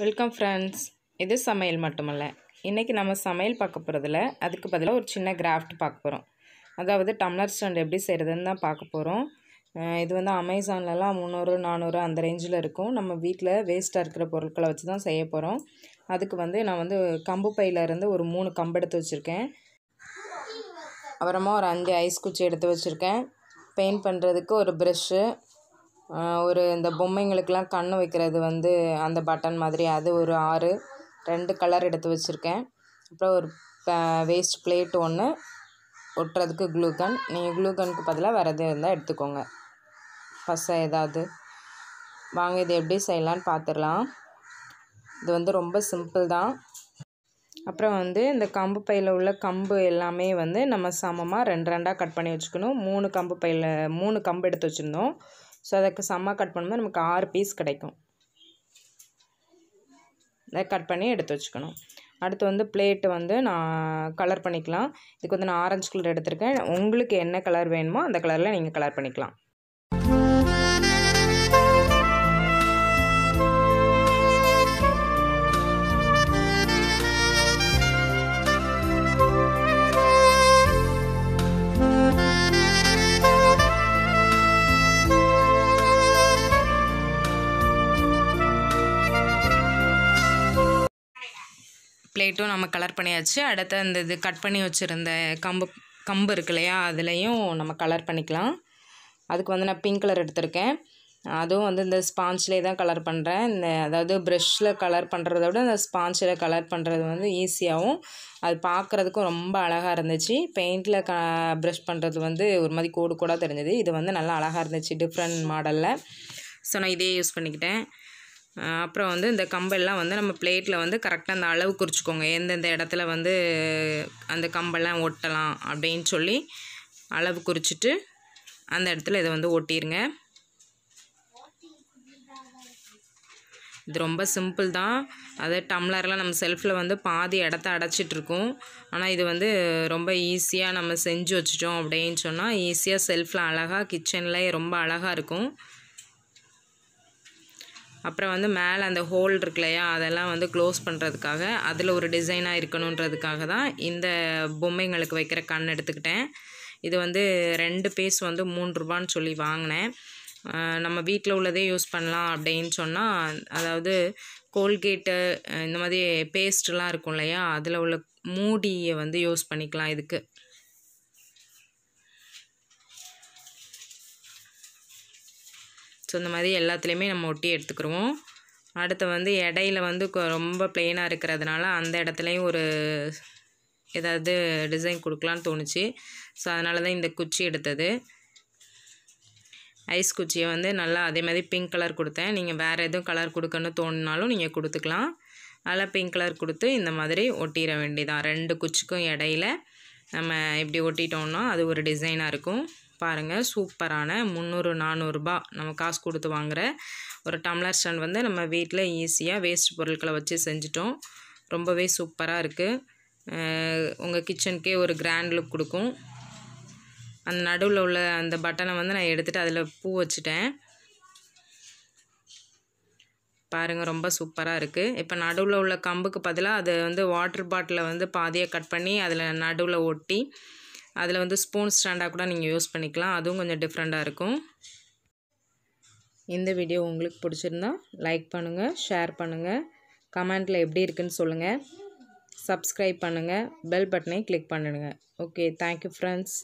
welcome friends இது சமையல் மட்டுமல்ல இன்றைக்கி நம்ம சமையல் பார்க்க போகிறதில்ல அதுக்கு பதிலாக ஒரு சின்ன கிராஃப்ட் பார்க்க போகிறோம் அதாவது டம்ளர் ஸ்டாண்ட் எப்படி செய்கிறதுன்னு தான் பார்க்க போகிறோம் இது வந்து அமேசான்லலாம் முந்நூறு நானூறு அந்த ரேஞ்சில் இருக்கும் நம்ம வீட்டில் வேஸ்ட்டாக இருக்கிற பொருட்களை வச்சு தான் செய்ய போகிறோம் அதுக்கு வந்து நான் வந்து கம்பு பையிலேருந்து ஒரு மூணு கம்பு எடுத்து வச்சுருக்கேன் அப்புறமா ஒரு அஞ்சு ஐஸ் குச்சி எடுத்து வச்சுருக்கேன் பெயிண்ட் பண்ணுறதுக்கு ஒரு ப்ரெஷ்ஷு ஒரு இந்த பொம்மைங்களுக்கெலாம் கண் வைக்கிறது வந்து அந்த பட்டன் மாதிரி அது ஒரு ஆறு ரெண்டு கலர் எடுத்து வச்சுருக்கேன் அப்புறம் ஒரு வேஸ்ட் பிளேட் ஒன்று ஒட்டுறதுக்கு குளூகன் நீங்கள் குளூகனுக்கு பதிலாக வேறு எதுவும் இருந்தால் எடுத்துக்கோங்க பசை ஏதாவது வாங்க இது எப்படி செய்யலான்னு பார்த்துடலாம் இது வந்து ரொம்ப சிம்பிள் தான் அப்புறம் வந்து இந்த கம்பு பையில் உள்ள கம்பு எல்லாமே வந்து நம்ம சமமாக ரெண்டு ரெண்டாக கட் பண்ணி வச்சுக்கணும் மூணு கம்பு பையில் மூணு கம்பு எடுத்து வச்சுருந்தோம் ஸோ அதுக்கு செம்மா கட் பண்ணும்போது நமக்கு ஆறு பீஸ் கிடைக்கும் அதை கட் பண்ணி எடுத்து வச்சுக்கணும் அடுத்து வந்து பிளேட்டு வந்து நான் கலர் பண்ணிக்கலாம் இதுக்கு வந்து நான் ஆரஞ்சு கலர் எடுத்திருக்கேன் உங்களுக்கு என்ன கலர் வேணுமோ அந்த கலரில் நீங்கள் கலர் பண்ணிக்கலாம் பிளேட்டும் நம்ம கலர் பண்ணியாச்சு அடுத்த அந்த இது கட் பண்ணி வச்சுருந்த கம்பு கம்பு இருக்கு இல்லையா அதுலேயும் நம்ம கலர் பண்ணிக்கலாம் அதுக்கு வந்து நான் பிங்க் கலர் எடுத்திருக்கேன் அதுவும் வந்து இந்த ஸ்பாஞ்சிலே தான் கலர் பண்ணுறேன் இந்த அதாவது ப்ரெஷ்ஷில் கலர் பண்ணுறத விட இந்த ஸ்பாஞ்சில் கலர் பண்ணுறது வந்து ஈஸியாகவும் அது பார்க்குறதுக்கும் ரொம்ப அழகாக இருந்துச்சு பெயிண்டில் க ப்ரெஷ் பண்ணுறது வந்து ஒரு மாதிரி கோடு கூட தெரிஞ்சது இது வந்து நல்லா அழகாக இருந்துச்சு டிஃப்ரெண்ட் மாடலில் ஸோ நான் இதே யூஸ் பண்ணிக்கிட்டேன் அப்புறம் வந்து இந்த கம்பெல்லாம் வந்து நம்ம பிளேட்டில் வந்து கரெக்டாக அந்த அளவு குறிச்சிக்கோங்க எந்தெந்த இடத்துல வந்து அந்த கம்பெல்லாம் ஒட்டலாம் அப்படின்னு சொல்லி அளவு குறிச்சிட்டு அந்த இடத்துல இதை வந்து ஒட்டிடுங்க இது ரொம்ப சிம்பிள் தான் அது டம்ளர்லாம் நம்ம செல்ஃபில் வந்து பாதி இடத்த அடைச்சிட்ருக்கோம் ஆனால் இது வந்து ரொம்ப ஈஸியாக நம்ம செஞ்சு வச்சிட்டோம் அப்படின்னு சொன்னால் ஈஸியாக செல்ஃபில் அழகாக கிச்சன்லேயே ரொம்ப அழகாக இருக்கும் அப்புறம் வந்து மேலே அந்த ஹோல் இருக்கு இல்லையா அதெல்லாம் வந்து க்ளோஸ் பண்ணுறதுக்காக அதில் ஒரு டிசைனாக இருக்கணுன்றதுக்காக தான் இந்த பொம்மைங்களுக்கு வைக்கிற கண் எடுத்துக்கிட்டேன் இது வந்து ரெண்டு பேஸ் வந்து மூன்று ரூபான்னு சொல்லி வாங்கினேன் நம்ம வீட்டில் உள்ளதே யூஸ் பண்ணலாம் அப்படின்னு சொன்னால் அதாவது கோல்கேட்டு இந்த மாதிரி பேஸ்ட்லாம் இருக்கும் இல்லையா அதில் உள்ள மூடியை வந்து யூஸ் பண்ணிக்கலாம் இதுக்கு ஸோ இந்த மாதிரி எல்லாத்துலேயுமே நம்ம ஒட்டி எடுத்துக்கிறோம் அடுத்து வந்து இடையில வந்து ரொம்ப பிளெயினாக இருக்கிறதுனால அந்த இடத்துலையும் ஒரு ஏதாவது டிசைன் கொடுக்கலான்னு தோணுச்சு ஸோ அதனால தான் இந்த குச்சி எடுத்தது ஐஸ் குச்சியை வந்து நல்லா அதே மாதிரி பிங்க் கலர் கொடுத்தேன் நீங்கள் வேறு எதுவும் கலர் கொடுக்கணும்னு தோணுனாலும் நீங்கள் கொடுத்துக்கலாம் அதில் பிங்க் கலர் கொடுத்து இந்த மாதிரி ஒட்டிட வேண்டியதான் ரெண்டு குச்சிக்கும் இடையில நம்ம இப்படி ஒட்டிட்டோம்னா அது ஒரு டிசைனாக இருக்கும் பாருங்கள் சூப்பரான முந்நூறு நானூறுரூபா நம்ம காசு கொடுத்து வாங்குகிற ஒரு டம்ளர் ஸ்டாண்ட் வந்து நம்ம வீட்டில் ஈஸியாக வேஸ்ட் பொருட்களை வச்சு செஞ்சிட்டோம் ரொம்பவே சூப்பராக இருக்குது உங்கள் கிச்சனுக்கே ஒரு கிராண்ட் லுக் கொடுக்கும் அந்த நடுவில் உள்ள அந்த பட்டனை வந்து நான் எடுத்துகிட்டு அதில் பூ வச்சுட்டேன் பாருங்கள் ரொம்ப சூப்பராக இருக்குது இப்போ நடுவில் உள்ள கம்புக்கு பதிலாக அதை வந்து வாட்டர் பாட்டிலை வந்து பாதியாக கட் பண்ணி அதில் நடுவில் ஒட்டி அதில் வந்து ஸ்பூன் ஸ்டாண்டாக கூட நீங்கள் யூஸ் பண்ணிக்கலாம் அதுவும் கொஞ்சம் டிஃப்ரெண்ட்டாக இருக்கும் இந்த வீடியோ உங்களுக்கு பிடிச்சிருந்தா லைக் பண்ணுங்கள் ஷேர் பண்ணுங்கள் கமெண்ட்டில் எப்படி இருக்குன்னு சொல்லுங்கள் சப்ஸ்கிரைப் பண்ணுங்கள் பெல் பட்டனை கிளிக் பண்ணிடுங்க ஓகே தேங்க்யூ ஃப்ரெண்ட்ஸ்